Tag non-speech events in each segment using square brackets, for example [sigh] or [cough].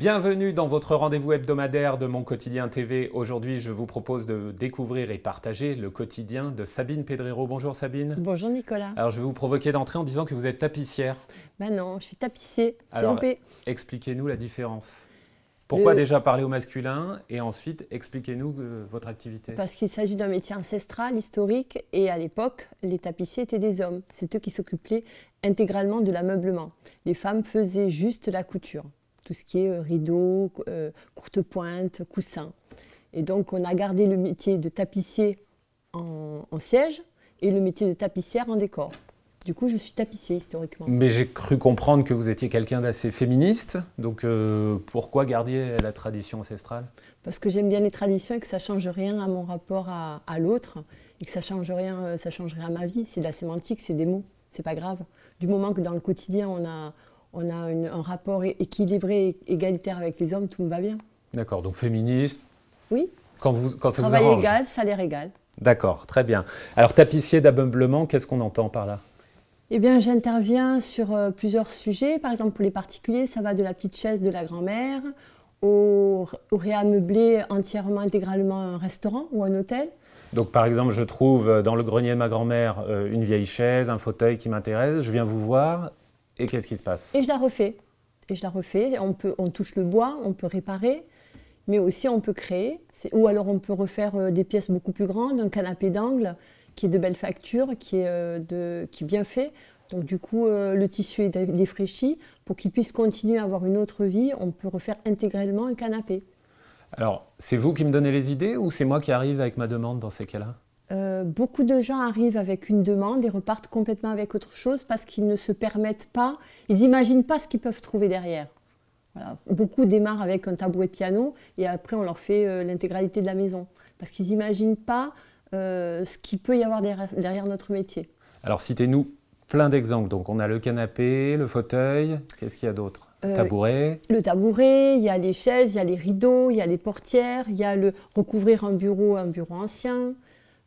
Bienvenue dans votre rendez-vous hebdomadaire de Mon Quotidien TV. Aujourd'hui, je vous propose de découvrir et partager le quotidien de Sabine Pedrero. Bonjour Sabine. Bonjour Nicolas. Alors, je vais vous provoquer d'entrer en disant que vous êtes tapissière. Ben non, je suis tapissier. Alors, expliquez-nous la différence. Pourquoi déjà parler au masculin et ensuite expliquez-nous euh, votre activité Parce qu'il s'agit d'un métier ancestral, historique et à l'époque, les tapissiers étaient des hommes. C'est eux qui s'occupaient intégralement de l'ameublement. Les femmes faisaient juste la couture tout ce qui est euh, rideaux, euh, courte pointe, coussins. Et donc on a gardé le métier de tapissier en, siège et le métier de tapissière en décor. Du coup, je suis tapissier historiquement. Mais j'ai cru comprendre que vous étiez quelqu'un d'assez féministe. Donc, euh, pourquoi gardiez la tradition ancestrale Parce que j'aime bien les traditions et que ça ne change rien à mon rapport à, l'autre. Et que ça ne change, rien, ça change rien à ma vie. C'est de la sémantique, c'est des mots. C'est pas grave. Du moment que dans le quotidien, on a, on a un rapport équilibré, égalitaire avec les hommes, tout me va bien. D'accord, donc féministe. Oui. Quand, vous, quand ça Travail vous égal, salaire égal. D'accord, très bien. Alors tapissier d'ameublement, qu'est-ce qu'on entend par là eh bien, j'interviens sur euh, plusieurs sujets. Par exemple, pour les particuliers, ça va de la petite chaise de la grand-mère au, réameubler entièrement, intégralement un restaurant ou un hôtel. Donc, par exemple, je trouve euh, dans le grenier de ma grand-mère euh, une vieille chaise, un fauteuil qui m'intéresse. Je viens vous voir et qu'est-ce qui se passe Et je la refais. Et je la refais. On, peut, on touche le bois, on peut réparer, mais aussi on peut créer. Ou alors on peut refaire euh, des pièces beaucoup plus grandes, un canapé d'angle qui est de belle facture, qui est, euh, de, qui est bien fait. Donc du coup, euh, le tissu est défraîchi. Pour qu'il puisse continuer à avoir une autre vie, on peut refaire intégralement un canapé. Alors, c'est vous qui me donnez les idées ou c'est moi qui arrive avec ma demande dans ces cas-là euh, beaucoup de gens arrivent avec une demande et repartent complètement avec autre chose parce qu'ils ne se permettent pas, ils n'imaginent pas ce qu'ils peuvent trouver derrière. Beaucoup démarrent avec un tabouret piano et après on leur fait euh, l'intégralité de la maison parce qu'ils n'imaginent pas euh, ce qu'il peut y avoir derrière, notre métier. Alors citez-nous plein d'exemples. Donc on a le canapé, le fauteuil, qu'est-ce qu'il y a d'autre tabouret. Le tabouret, il y a les chaises, il y a les rideaux, il y a les portières, il y a le recouvrir un bureau, un bureau ancien,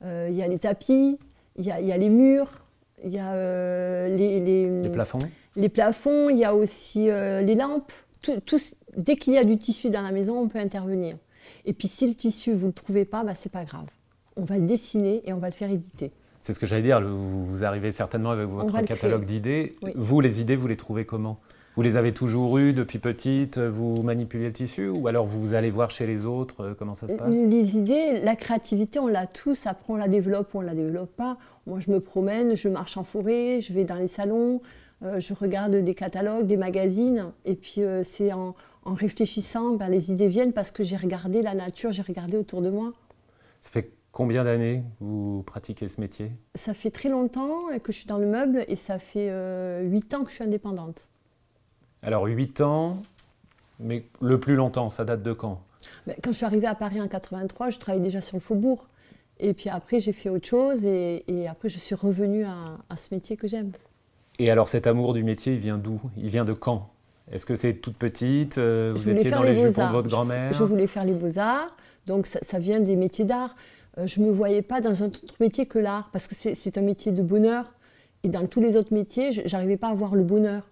euh, il y a les tapis, il y a, les murs, il y a euh, les, plafonds. Les plafonds, il y a aussi euh, les lampes. dès qu'il y a du tissu dans la maison, on peut intervenir. Et puis si le tissu, vous ne le trouvez pas, bah, ce n'est pas grave. On va le dessiner et on va le faire éditer. C'est ce que j'allais dire, vous, arrivez certainement avec votre catalogue d'idées. Vous, les idées, vous les trouvez comment vous les avez toujours eus depuis petite, vous manipulez le tissu ou alors vous allez voir chez les autres euh, comment ça se passe Les idées, la créativité, on l'a tous. Après, on la développe, ou on la développe pas. Moi, je me promène, je marche en forêt, je vais dans les salons, euh, je regarde des catalogues, des magazines. Et puis, euh, c'est en, réfléchissant, ben, les idées viennent parce que j'ai regardé la nature, j'ai regardé autour de moi. Ça fait Combien d'années vous pratiquez ce métier Ça fait très longtemps que je suis dans le meuble et ça fait huit 8 ans que je suis indépendante. Alors 8 ans, mais le plus longtemps, ça date de quand ben, Quand je suis arrivée à Paris en 83, je travaillais déjà sur le faubourg. Et puis après, j'ai fait autre chose et, après, je suis revenue à, ce métier que j'aime. Et alors cet amour du métier, il vient d'où Il vient de quand Est-ce que c'est toute petite euh, Vous étiez dans les, jupons de votre grand-mère je, voulais faire les beaux-arts, donc ça, vient des métiers d'art. Euh, je ne me voyais pas dans un autre métier que l'art, parce que c'est un métier de bonheur. Et dans tous les autres métiers, je n'arrivais pas à avoir le bonheur.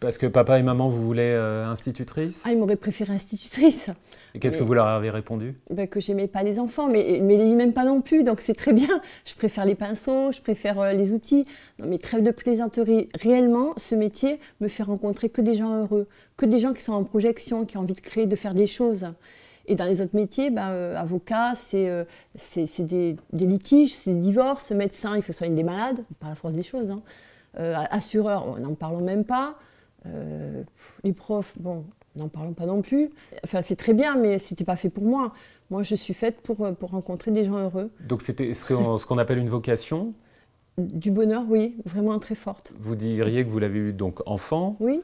Parce que papa et maman vous voulez euh, institutrice Ah, ils m'auraient préféré institutrice. Et qu'est-ce que vous leur avez répondu Que bah, Que j'aimais pas les enfants, mais, mais les même pas non plus, donc c'est très bien. Je préfère les pinceaux, je préfère euh, les outils. mais trêve de plaisanterie. Réellement, ce métier me fait rencontrer que des gens heureux, que des gens qui sont en projection, qui ont envie de créer, de faire des choses. Et dans les autres métiers, bah, euh, avocat, c'est des, litiges, c'est des divorces, médecin, il faut soigner des malades, par la force des choses. Hein. assureur, on n'en parle même pas. Euh, les profs, bon, n'en parlons pas non plus. Enfin, c'est très bien, mais c'était pas fait pour moi. Moi, je suis faite pour, pour rencontrer des gens heureux. Donc, c'était ce qu'on appelle une vocation Du bonheur, oui, vraiment très forte. Vous diriez que vous l'avez eu donc enfant Oui.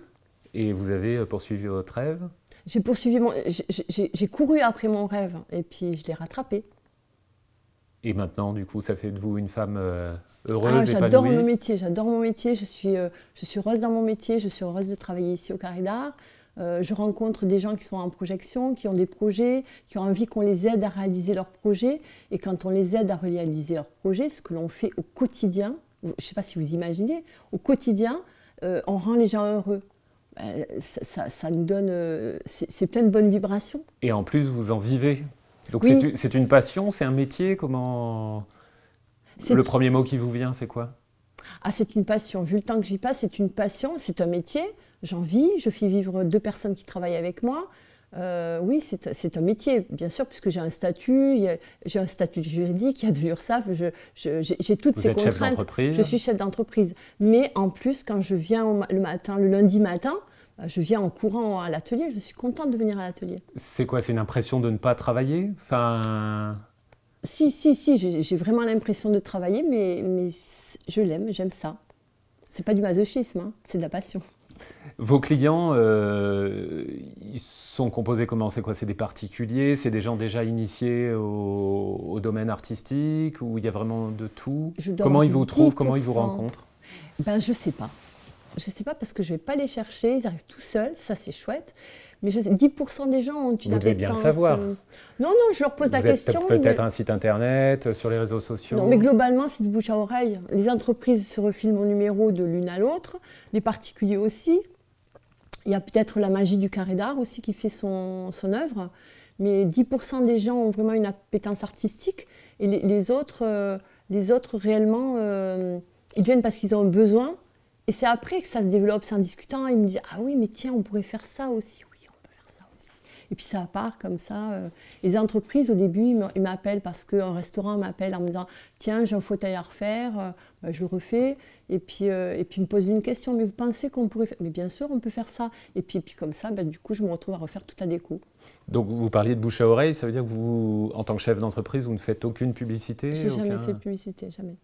Et vous avez euh, poursuivi votre rêve J'ai poursuivi mon. J'ai couru après mon rêve et puis je l'ai rattrapé. Et maintenant, du coup, ça fait de vous une femme. Euh, ah, j'adore mon métier, j'adore mon métier, je suis, euh, je suis heureuse dans mon métier, je suis heureuse de travailler ici au Carré d'Art. Euh, je rencontre des gens qui sont en projection, qui ont des projets, qui ont envie qu'on les aide à réaliser leurs projets. Et quand on les aide à réaliser leurs projets, ce que l'on fait au quotidien, je ne sais pas si vous imaginez, au quotidien, euh, on rend les gens heureux. ça, ça, nous donne, c'est plein de bonnes vibrations. Et en plus, vous en vivez. Donc c'est une passion, c'est un métier, comment le premier mot qui vous vient, c'est quoi Ah, c'est une passion. Vu le temps que j'y passe, c'est une passion, c'est un métier. J'en vis, je fais vivre deux personnes qui travaillent avec moi. Euh, oui, c'est un métier, bien sûr, puisque j'ai un statut, j'ai un statut juridique, il y a de l'URSSAF, j'ai toutes Vous ces êtes contraintes. je suis chef d'entreprise. Mais en plus, quand je viens le matin, le lundi matin, euh, je viens en courant à l'atelier, je suis contente de venir à l'atelier. C'est quoi C'est une impression de ne pas travailler enfin... Si, si, si, j'ai vraiment l'impression de travailler, mais, je l'aime, j'aime ça. C'est pas du masochisme, hein, c'est de la passion. Vos clients, euh, ils sont composés comment C'est quoi C'est des particuliers C'est des gens déjà initiés au, au domaine artistique Où il y a vraiment de tout Comment ils vous trouvent Comment ils vous rencontrent Ben, je sais pas. Je sais pas parce que je vais pas les chercher. Ils arrivent tout seuls, ça c'est chouette mais je sais, 10% des gens ont une Vous devez bien le savoir. Non, non, je leur pose la question. Peut-être un site internet, euh, sur les réseaux sociaux. Non, mais globalement, c'est de bouche à oreille. Les entreprises se refilent au numéro de l'une à l'autre, les particuliers aussi. Il y a peut-être la magie du carré d'art aussi qui fait son, œuvre. Mais 10% des gens ont vraiment une appétence artistique et les, autres, euh, les autres réellement, euh, ils viennent parce qu'ils ont besoin. Et c'est après que ça se développe, c'est en discutant, ils me disent Ah oui, mais tiens, on pourrait faire ça aussi. Et puis ça part comme ça. Euh, les entreprises, au début, ils m'appellent parce qu'un restaurant m'appelle en me disant Tiens, j'ai un fauteuil à refaire, euh, bah, je le refais. Et puis, euh, et puis, ils me posent une question Mais vous pensez qu'on pourrait faire Mais bien sûr, on peut faire ça. Et puis, puis comme ça, ben, du coup, je me retrouve à refaire toute la déco. Donc, vous parliez de bouche à oreille, ça veut dire que vous, en tant que chef d'entreprise, vous ne faites aucune publicité J'ai jamais fait de publicité, jamais.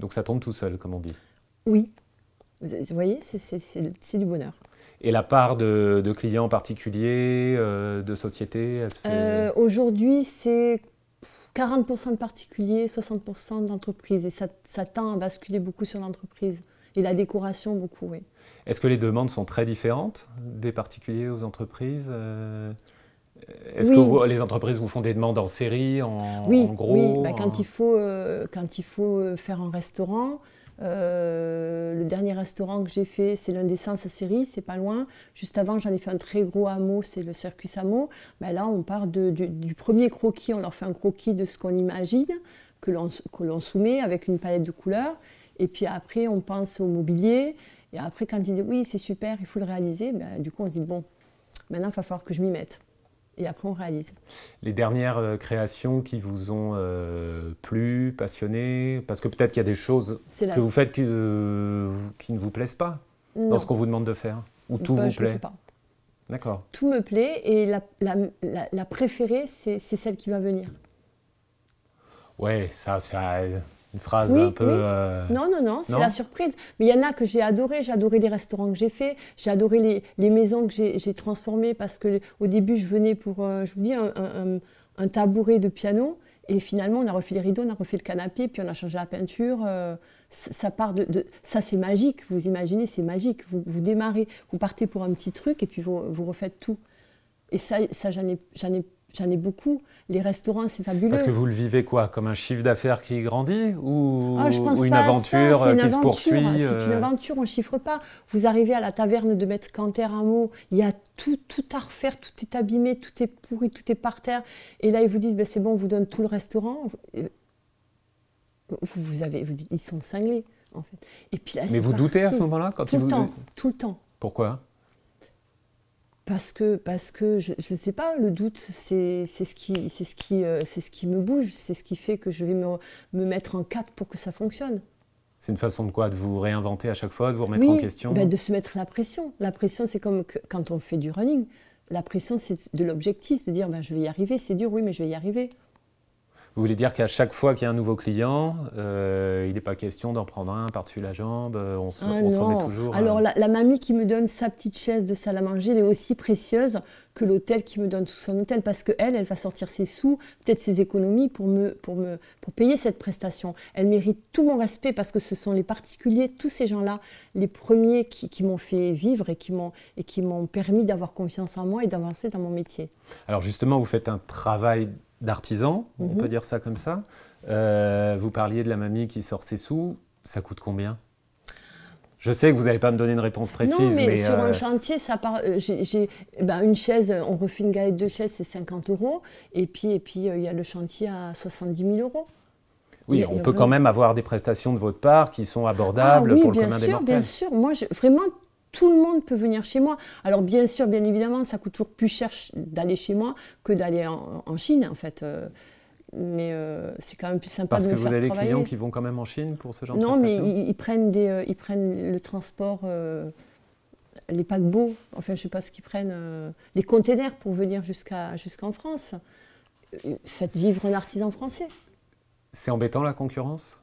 Donc, ça tombe tout seul, comme on dit Oui, vous voyez, c'est du bonheur. Et la part de, clients particuliers, euh, de sociétés fait... Euh, aujourd'hui, c'est 40% de particuliers, 60% d'entreprises. Et ça, tend à basculer beaucoup sur l'entreprise. Et la décoration, beaucoup, oui. Est-ce que les demandes sont très différentes des particuliers aux entreprises euh, Est-ce que les entreprises vous font des demandes en série, en, gros Oui, bah, Il euh, quand il faut faire un restaurant, euh, le dernier restaurant que j'ai fait, c'est l'un des Sens à Série, c'est pas loin. Juste avant, j'en ai fait un très gros hameau, c'est le Circus Hameau. Ben là, on part du, premier croquis, on leur fait un croquis de ce qu'on imagine, que l'on soumet avec une palette de couleurs. Et puis après, on pense au mobilier. Et après, quand ils disent oui, c'est super, il faut le réaliser, ben, du coup, on se dit bon, maintenant, il va falloir que je m'y mette et après on réalise. Les dernières euh, créations qui vous ont euh, plu, passionné Parce que peut-être qu'il y a des choses que vous faites euh, qui, ne vous plaisent pas dans ce qu'on vous demande de faire Ou tout bah, vous je plaît pas. D'accord. Tout me plaît et la, préférée, c'est celle qui va venir. Ouais, ça, ça une phrase un peu. Euh, non, non, non, c'est la surprise. Mais il y en a que j'ai adoré. J'ai adoré les restaurants que j'ai faits. J'ai adoré les, les, maisons que j'ai transformées parce que au début, je venais pour, euh, je vous dis, un, un, tabouret de piano. Et finalement, on a refait les rideaux, on a refait le canapé, puis on a changé la peinture. Euh, ça part de, ça, c'est magique. Vous imaginez, c'est magique. Vous, vous, démarrez, vous partez pour un petit truc et puis vous, vous refaites tout. Et ça, ça j'en ai J'en ai beaucoup. Les restaurants, c'est fabuleux. Parce que vous le vivez quoi Comme un chiffre d'affaires qui grandit ou, ah, une, aventure qui se poursuit C'est une euh aventure, on ne chiffre pas. Vous arrivez à la taverne de Maître Canter mot, il y a tout, tout à refaire, tout est abîmé, tout est pourri, tout est par terre. Et là, ils vous disent ben, c'est bon, on vous donne tout le restaurant. Vous, avez, vous ils sont cinglés, en fait. Et puis là, Mais vous doutez à ce moment-là quand le tout le temps. Pourquoi parce que, parce que je ne sais pas, le doute, c'est ce, qui, ce, qui, euh, ce qui me bouge, c'est ce qui fait que je vais me, mettre en quatre pour que ça fonctionne. C'est une façon de quoi De vous réinventer à chaque fois, de vous remettre en question ben, De se mettre la pression. La pression, c'est comme quand on fait du running. La pression, c'est de l'objectif, de dire ben, je vais y arriver, c'est dur, oui, mais je vais y arriver. Vous voulez dire qu'à chaque fois qu'il y a un nouveau client, euh, il n'est pas question d'en prendre un par-dessus la jambe, euh, ah on se, remet toujours. Euh. Alors la, mamie qui me donne sa petite chaise de salle à manger, elle est aussi précieuse que l'hôtel qui me donne son hôtel parce qu'elle, elle va sortir ses sous, peut-être ses économies pour me, pour me pour payer cette prestation. Elle mérite tout mon respect parce que ce sont les particuliers, tous ces gens-là, les premiers qui, qui m'ont fait vivre et qui m'ont et qui m'ont permis d'avoir confiance en moi et d'avancer dans mon métier. Alors justement, vous faites un travail d'artisan, on mhm. peut dire ça comme ça. Euh, vous parliez de la mamie qui sort ses sous, ça coûte combien je sais que vous n'allez pas me donner une réponse précise. Non, mais, sur un euh, chantier, ça part. Euh, j'ai ben une chaise, on refait une galette de chaise, c'est 50 euros. Et puis, et puis, il y a le chantier à 70 000 euros. Oui, on peut quand même avoir des prestations de votre part qui sont ah abordables pour le commun des mortels. Bien sûr, moi, je, vraiment, tout le monde peut venir chez moi. Alors bien sûr, bien évidemment, ça coûte toujours plus cher d'aller chez moi que d'aller en, Chine, en fait. Euh. Mais euh, c'est quand même plus sympa Parce de Parce que vous avez des clients qui vont quand même en Chine pour ce genre de choses. Non, mais ils, prennent des, euh, ils prennent le transport, les paquebots, enfin je ne sais pas ce qu'ils prennent, les containers pour venir jusqu'à, jusqu'en France. Faites vivre l'artisan français. C'est embêtant la concurrence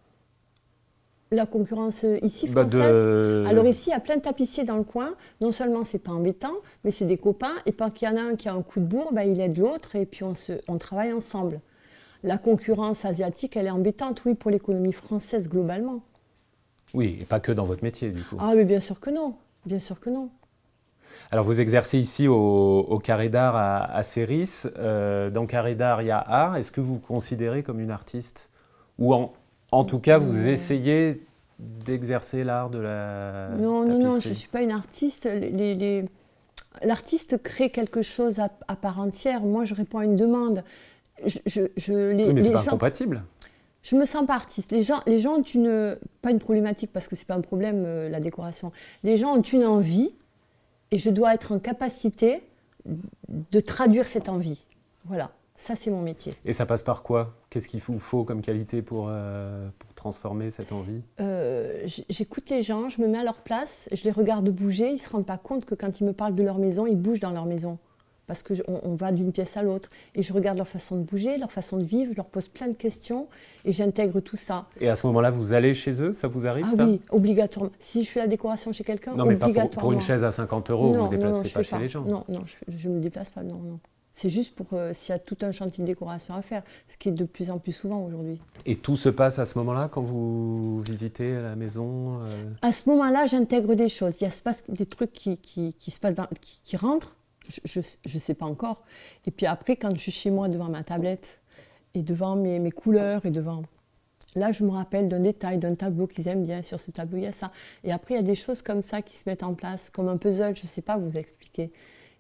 la concurrence ici bah, française. Alors ici, il y a plein de tapissiers dans le coin. Non seulement c'est pas embêtant, mais c'est des copains. Et pas il y en a un qui a un coup de bourre, bah, il aide l'autre et puis on, travaille ensemble. La concurrence asiatique, elle est embêtante, oui, pour l'économie française globalement. Oui, et pas que dans votre métier, du coup. Ah, mais bien sûr que non. Bien sûr que non. Alors, vous exercez ici au, Carré d'Art à, Céris. Euh, dans Carré d'Art, il y a art. Est-ce que vous vous considérez comme une artiste Ou en, en tout cas, vous euh, essayez d'exercer l'art de la. Non, non, non, je ne suis pas une artiste. Les, L'artiste crée quelque chose à, part entière. Moi, je réponds à une demande. Je, je, je les, oui, pas incompatible. Je me sens pas artiste. Les gens, les gens ont une. Pas une problématique, parce que c'est pas un problème, euh, la décoration. Les gens ont une envie, et je dois être en capacité de traduire cette envie. Voilà. Ça, c'est mon métier. Et ça passe par quoi Qu'est-ce qu'il vous faut comme qualité pour, euh, pour transformer cette envie euh, J'écoute les gens, je me mets à leur place, je les regarde bouger. Ils ne se rendent pas compte que quand ils me parlent de leur maison, ils bougent dans leur maison. Parce qu'on on va d'une pièce à l'autre. Et je regarde leur façon de bouger, leur façon de vivre, je leur pose plein de questions et j'intègre tout ça. Et à ce moment-là, vous allez chez eux Ça vous arrive ah, Oui, obligatoirement. Si je fais la décoration chez quelqu'un, obligatoirement. Non, mais pas pour, une chaise à 50 euros, vous ne vous déplacez pas, chez les gens. Non, non, je ne me déplace pas, non, non. C'est juste pour euh, s'il y a tout un chantier de décoration à faire, ce qui est de plus en plus souvent aujourd'hui. Et tout se passe à ce moment-là quand vous visitez la maison euh À ce moment-là, j'intègre des choses. Il y a passe des trucs qui, qui, se passent qui, rentrent, je ne sais pas encore. Et puis après, quand je suis chez moi devant ma tablette et devant mes, mes couleurs et devant... Là, je me rappelle d'un détail, d'un tableau qu'ils aiment bien. Sur ce tableau, il y a ça. Et après, il y a des choses comme ça qui se mettent en place, comme un puzzle, je ne sais pas vous expliquer.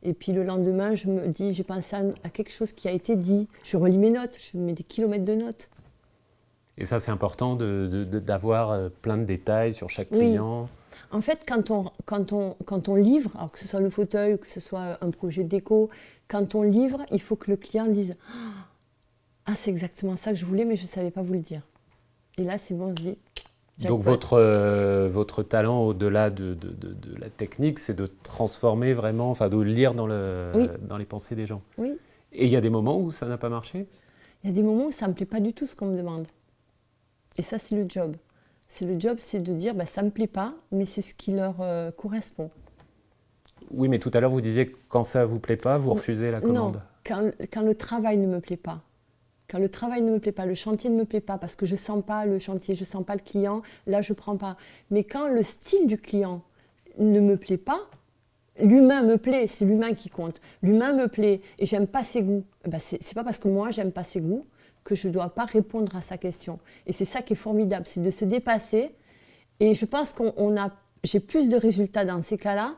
Et puis le lendemain, je me dis, j'ai pensé à, quelque chose qui a été dit. Je relis mes notes, je mets des kilomètres de notes. Et ça, c'est important d'avoir euh, plein de détails sur chaque client. En fait, quand on, on, quand on livre, alors que ce soit le fauteuil ou que ce soit un projet déco, quand on livre, il faut que le client dise Ah, c'est exactement ça que je voulais, mais je ne savais pas vous le dire. Et là, c'est bon, on se dit donc votre, euh, votre talent au-delà de, de, de, la technique, c'est de transformer vraiment, enfin de lire dans, le, dans les pensées des gens. Oui. Et il y a des moments où ça n'a pas marché Il y a des moments où ça ne me plaît pas du tout ce qu'on me demande. Et ça, c'est le job. C'est le job, c'est de dire, bah, ça ne me plaît pas, mais c'est ce qui leur euh, correspond. Oui, mais tout à l'heure, vous disiez, quand ça ne vous plaît pas, vous refusez la commande. Non, quand, quand le travail ne me plaît pas. Quand le travail ne me plaît pas, le chantier ne me plaît pas, parce que je sens pas le chantier, je sens pas le client, là je prends pas. Mais quand le style du client ne me plaît pas, l'humain me plaît, c'est l'humain qui compte. L'humain me plaît et j'aime pas ses goûts. Eh ben c'est pas parce que moi j'aime pas ses goûts que je dois pas répondre à sa question. Et c'est ça qui est formidable, c'est de se dépasser. Et je pense qu'on a, j'ai plus de résultats dans ces cas-là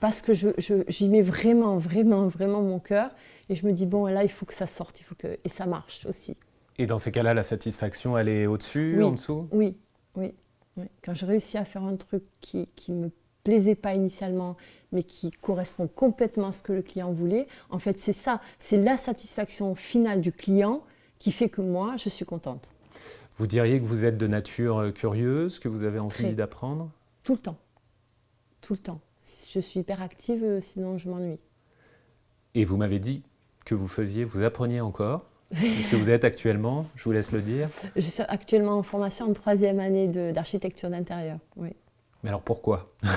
parce que j'y mets vraiment, vraiment, vraiment mon cœur et je me dis, bon, là, il faut que ça sorte, il faut que... et ça marche aussi. Et dans ces cas-là, la satisfaction, elle est au-dessus, en dessous oui. oui, oui, Quand je réussis à faire un truc qui, ne me plaisait pas initialement, mais qui correspond complètement à ce que le client voulait, en fait, c'est ça, c'est la satisfaction finale du client qui fait que moi, je suis contente. Vous diriez que vous êtes de nature euh, curieuse, que vous avez envie d'apprendre Tout le temps. Tout le temps. Je suis hyper active, euh, sinon je m'ennuie. Et vous m'avez dit que vous faisiez, vous appreniez encore Puisque vous êtes actuellement, je vous laisse le dire. Je suis actuellement en formation en troisième année d'architecture d'intérieur. Oui. Mais alors pourquoi [laughs]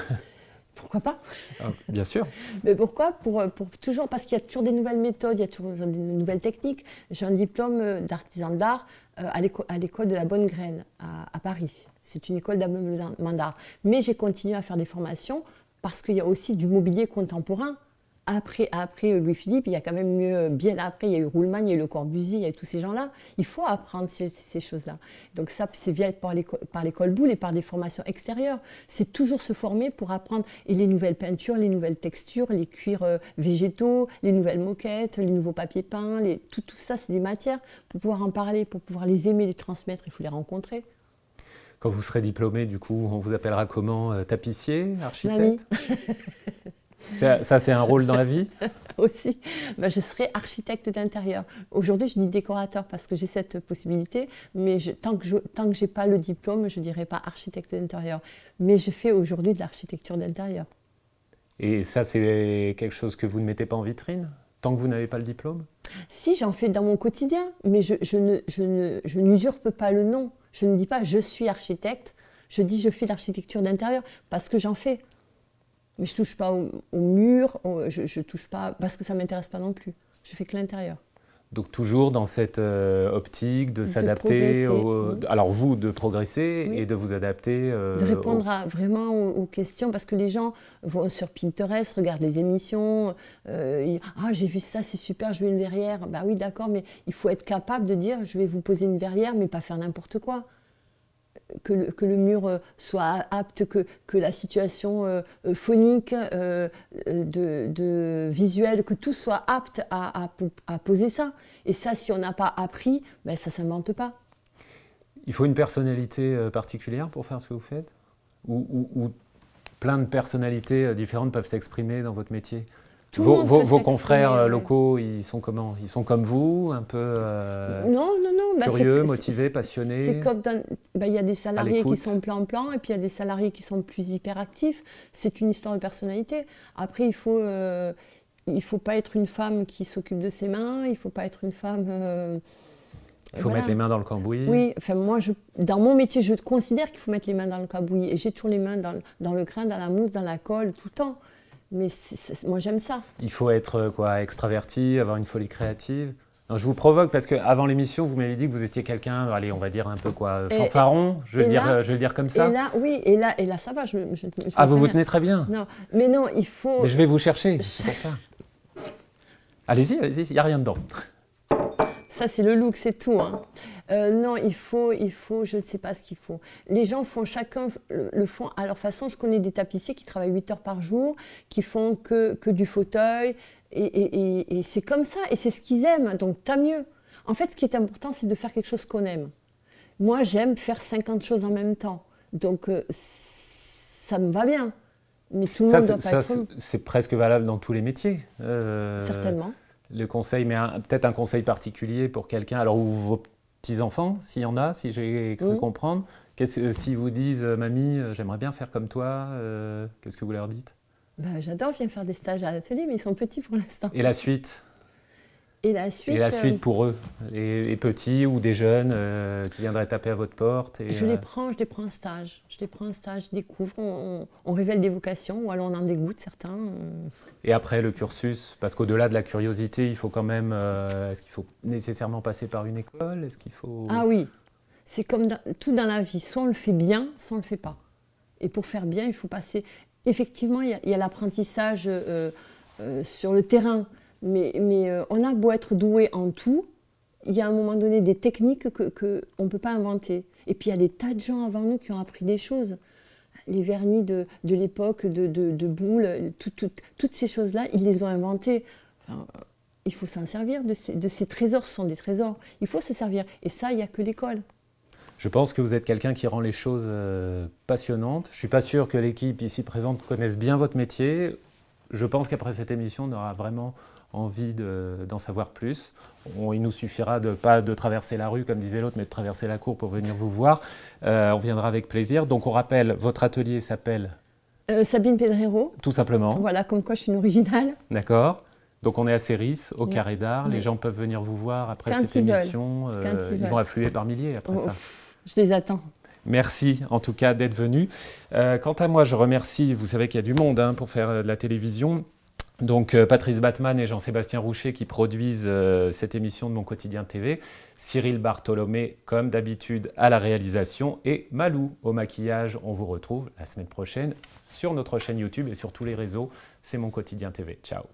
Pourquoi pas ah, Bien sûr. Mais pourquoi pour, toujours, Parce qu'il y a toujours des nouvelles méthodes, il y a toujours des nouvelles techniques. J'ai un diplôme euh, d'artisan d'art euh, à l'école de la Bonne Graine à, Paris. C'est une école d'ameublement d'art. Mais j'ai continué à faire des formations parce qu'il y a aussi du mobilier contemporain après, après euh, Louis-Philippe, il y a quand même mieux, euh, bien après, il y a eu Rouleman, il y a eu Le Corbusier, il y a eu tous ces gens-là. Il faut apprendre ces, choses-là. Donc ça, c'est via par l'école boule et par des formations extérieures. C'est toujours se former pour apprendre et les nouvelles peintures, les nouvelles textures, les cuirs euh, végétaux, les nouvelles moquettes, les nouveaux papiers peints, tout, tout ça, c'est des matières pour pouvoir en parler, pour pouvoir les aimer, les transmettre, il faut les rencontrer. Quand vous serez diplômé, du coup, on vous appellera comment Tapissier Architecte [laughs] Ça, c'est un rôle dans la vie [laughs] Aussi. Bah, je serai architecte d'intérieur. Aujourd'hui, je dis décorateur parce que j'ai cette possibilité, mais tant que je n'ai pas le diplôme, je ne dirais pas architecte d'intérieur. Mais je fais aujourd'hui de l'architecture d'intérieur. Et ça, c'est quelque chose que vous ne mettez pas en vitrine tant que vous n'avez pas le diplôme Si, j'en fais dans mon quotidien, mais je, je n'usurpe pas le nom. Je ne dis pas je suis architecte, je dis je fais l'architecture d'intérieur parce que j'en fais. Mais je touche pas au, mur, je, ne touche pas parce que ça m'intéresse pas non plus. Je fais que l'intérieur. Donc toujours dans cette euh, optique de, s'adapter, alors vous de progresser et de vous adapter. Euh, de répondre À, vraiment aux, questions parce que les gens vont sur Pinterest, regardent les émissions, euh, ah j'ai vu ça, c'est super, je veux une verrière. Bah oui d'accord, mais il faut être capable de dire je vais vous poser une verrière mais pas faire n'importe quoi que, le, que, le, mur euh, soit apte, que, que la situation euh, euh, phonique, de, de, visuelle, que tout soit apte à, à, poser ça. Et ça, si on n'a pas appris, ben ça ne s'invente pas. Il faut une personnalité particulière pour faire ce que vous faites ou, ou plein de personnalités différentes peuvent s'exprimer dans votre métier vos, vos, confrères euh, locaux, ils sont comment Ils sont comme vous, un peu euh, non, non, non. Bah, curieux, motivés, passionnés C'est bah, il y a des salariés qui sont plan-plan et puis il y a des salariés qui sont plus hyperactifs. C'est une histoire de personnalité. Après, il faut, euh, il faut pas être une femme qui s'occupe de ses mains. Il faut pas être une femme. il faut mettre les mains dans le cambouis. Oui, enfin moi, je, dans mon métier, je considère qu'il faut mettre les mains dans le cambouis. Et j'ai toujours les mains dans, dans, le grain, dans la mousse, dans la colle, tout le temps. Mais moi, j'aime ça. Il faut être euh, quoi extraverti, avoir une folie créative. Non, je vous provoque parce qu'avant l'émission, vous m'avez dit que vous étiez quelqu'un, allez, on va dire un peu quoi, fanfaron, je, vais le dire, je vais dire comme ça. Et là, oui, et là, et là ça va. Je, ah, vous vous tenez très bien Non, mais non, il faut. Mais je vais vous chercher, Allez-y, allez-y, il n'y a rien dedans. Ça, c'est le look, c'est tout. Hein. Euh, non, il faut, il faut, je ne sais pas ce qu'il faut. Les gens font chacun le font à leur façon. Je connais des tapissiers qui travaillent 8 heures par jour, qui font que, du fauteuil. Et, c'est comme ça. Et c'est ce qu'ils aiment. Donc, tant mieux. En fait, ce qui est important, c'est de faire quelque chose qu'on aime. Moi, j'aime faire 50 choses en même temps. Donc, euh, ça me va bien. Mais tout le monde doit pas C'est presque valable dans tous les métiers. Euh, Certainement le conseil, mais peut-être un conseil particulier pour quelqu'un, alors ou vos petits-enfants, s'il y en a, si j'ai cru comprendre, quest s'ils vous disent euh, Mamie, euh, j'aimerais bien faire comme toi, euh, qu'est-ce que vous leur dites bah, J'adore, je viens faire des stages à l'atelier, mais ils sont petits pour l'instant. Et la suite et la suite, et la suite euh, pour eux, les, petits ou des jeunes euh, qui viendraient taper à votre porte. je les euh, prends, je les prends en stage. Je les prends en stage, je découvre, on, révèle des vocations ou alors on en dégoûte certains. Et après le cursus, parce qu'au-delà de la curiosité, il faut quand même. Est-ce qu'il faut nécessairement passer par une école Est-ce qu'il faut. Ah oui, c'est comme tout dans la vie. Soit on le fait bien, soit on le fait pas. Et pour faire bien, il faut passer. Effectivement, il y a, l'apprentissage sur le terrain. Mais, euh, on a beau être doué en tout, il y a un moment donné des techniques qu'on que ne peut pas inventer. Et puis il y a des tas de gens avant nous qui ont appris des choses. Les vernis de, de l'époque, de, de, boules, toutes ces choses-là, ils les ont inventées. Enfin, euh, il faut s'en servir de ces, de ces, trésors, ce sont des trésors. Il faut se servir. Et ça, il n'y a que l'école. Je pense que vous êtes quelqu'un qui rend les choses euh, passionnantes. Je ne suis pas sûr que l'équipe ici présente connaisse bien votre métier. Je pense qu'après cette émission, on aura vraiment envie d'en savoir plus. il nous suffira de pas de traverser la rue, comme disait l'autre, mais de traverser la cour pour venir vous voir. Euh, on viendra avec plaisir. Donc on rappelle, votre atelier s'appelle euh, Sabine Pedrero. Tout simplement. Voilà, comme quoi je suis une originale. D'accord. Donc on est à Céris, au Carré d'Art. Les gens peuvent venir vous voir après cette émission. Euh, ils, vont affluer par milliers après oh, ça. Je les attends. Merci en tout cas d'être venu. quant à moi, je remercie, vous savez qu'il y a du monde hein, pour faire de la télévision. Donc euh, Patrice Batman et Jean-Sébastien Roucher qui produisent euh, cette émission de Mon Quotidien TV, Cyril Bartholomé comme d'habitude à la réalisation et Malou au maquillage. On vous retrouve la semaine prochaine sur notre chaîne YouTube et sur tous les réseaux. C'est Mon Quotidien TV. Ciao